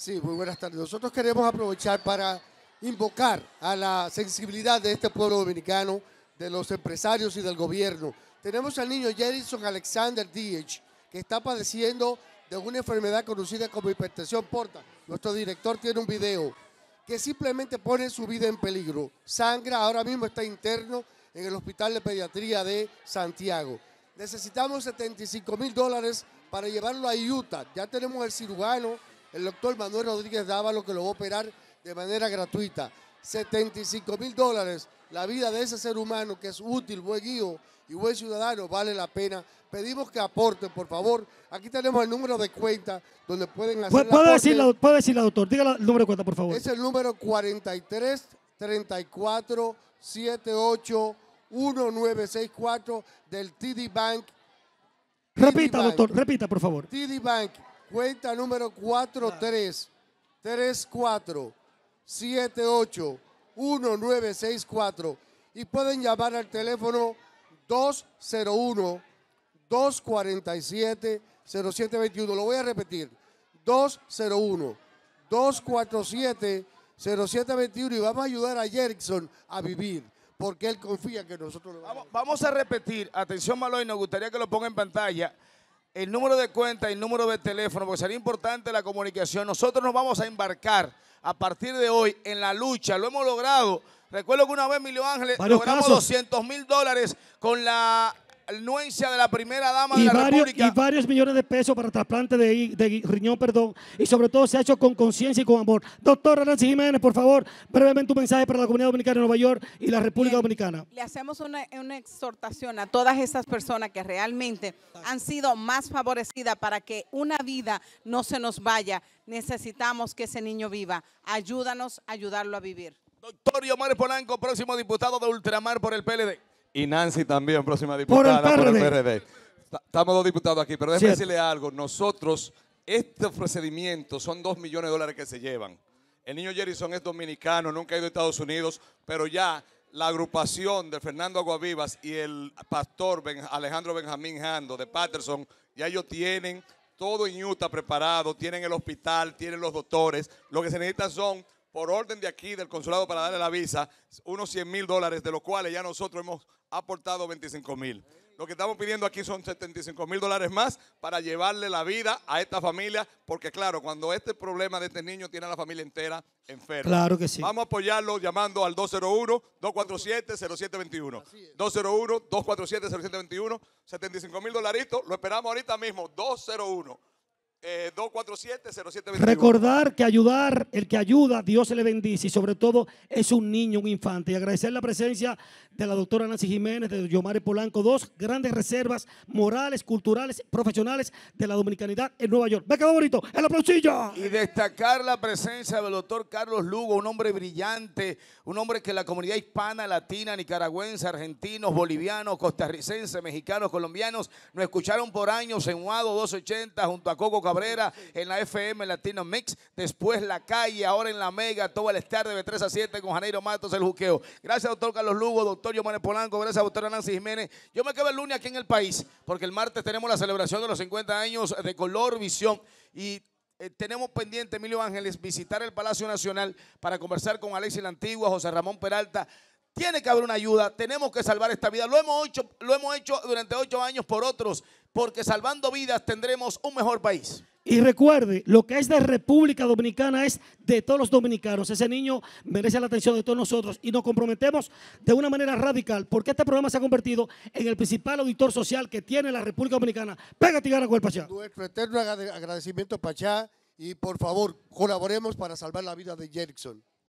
Sí, muy buenas tardes. Nosotros queremos aprovechar para invocar a la sensibilidad de este pueblo dominicano, de los empresarios y del gobierno. Tenemos al niño Jerison Alexander Diech, que está padeciendo de una enfermedad conocida como hipertensión porta. Nuestro director tiene un video que simplemente pone su vida en peligro. Sangra, ahora mismo está interno en el Hospital de Pediatría de Santiago. Necesitamos 75 mil dólares para llevarlo a Utah. Ya tenemos el cirujano el doctor Manuel Rodríguez Dávalo que lo va a operar de manera gratuita. 75 mil dólares. La vida de ese ser humano que es útil, buen guío y buen ciudadano vale la pena. Pedimos que aporten, por favor. Aquí tenemos el número de cuenta donde pueden hacer. ¿Puede, la puede decirla, doctor. Dígale el número de cuenta, por favor. Es el número 43 34 78 1964 del TD Bank. repita, doctor, repita, por favor. TD Bank Cuenta número 4334781964 y pueden llamar al teléfono 201 247 0721. Lo voy a repetir. 201 247 0721 y vamos a ayudar a Jerickson a vivir porque él confía que nosotros lo vamos. Vamos a repetir, atención Maloy, nos gustaría que lo ponga en pantalla el número de cuenta y el número de teléfono, porque sería importante la comunicación. Nosotros nos vamos a embarcar a partir de hoy en la lucha. Lo hemos logrado. Recuerdo que una vez Emilio Ángeles logramos 200 mil dólares con la anuencia de la primera dama de la República. Y varios millones de pesos para trasplante de, riñón, perdón. Y sobre todo se ha hecho con conciencia y con amor. Doctora Nancy Jiménez, por favor, brevemente un mensaje para la comunidad dominicana de Nueva York y la República Dominicana. Le hacemos una, exhortación a todas esas personas que realmente han sido más favorecidas para que una vida no se nos vaya. Necesitamos que ese niño viva. Ayúdanos a ayudarlo a vivir. Doctor Omar Polanco, próximo diputado de Ultramar por el PLD. Y Nancy también, próxima diputada por el PRD. Estamos dos diputados aquí, pero déjeme decirle algo. Nosotros, estos procedimientos son dos millones de dólares que se llevan. El niño Jerison es dominicano, nunca ha ido a Estados Unidos, pero ya la agrupación de Fernando Aguavivas y el pastor Alejandro Benjamín Jando de Patterson, ya ellos tienen todo en Utah preparado, tienen el hospital, tienen los doctores. Lo que se necesita son por orden de aquí del consulado para darle la visa, unos 100 mil dólares, de los cuales ya nosotros hemos aportado 25 mil. Lo que estamos pidiendo aquí son 75 mil dólares más para llevarle la vida a esta familia, porque claro, cuando este problema de este niño tiene a la familia entera enferma. Claro que sí. Vamos a apoyarlo llamando al 201-247-0721. 201-247-0721, 75 mil dolaritos, lo esperamos ahorita mismo, 201. 247 eh, Recordar que ayudar, el que ayuda, Dios se le bendice y sobre todo es un niño, un infante. Y agradecer la presencia de la doctora Nancy Jiménez, de Yomare Polanco, dos grandes reservas morales, culturales, profesionales de la dominicanidad en Nueva York. quedo bonito, el aplausillo. Y destacar la presencia del doctor Carlos Lugo, un hombre brillante, un hombre que la comunidad hispana, latina, nicaragüense, argentinos, bolivianos, costarricenses, mexicanos, colombianos, nos escucharon por años en Wado 280 junto a Coco Cabrera, en la FM Latino Mix, después La Calle, ahora en La Mega, todo el estar de 3 a 7 con Janeiro Matos, el juqueo. Gracias, doctor Carlos Lugo, doctor Yomane Polanco, gracias, doctor Nancy Jiménez. Yo me quedo el lunes aquí en el país, porque el martes tenemos la celebración de los 50 años de Color Visión y eh, tenemos pendiente, Emilio Ángeles, visitar el Palacio Nacional para conversar con Alexis La Antigua, José Ramón Peralta. Tiene que haber una ayuda, tenemos que salvar esta vida. Lo hemos hecho, lo hemos hecho durante ocho años por otros porque salvando vidas tendremos un mejor país. Y recuerde, lo que es de República Dominicana es de todos los dominicanos. Ese niño merece la atención de todos nosotros y nos comprometemos de una manera radical porque este programa se ha convertido en el principal auditor social que tiene la República Dominicana. Pégate y Pachá. Nuestro eterno agradecimiento, Pachá, y por favor, colaboremos para salvar la vida de Jerickson.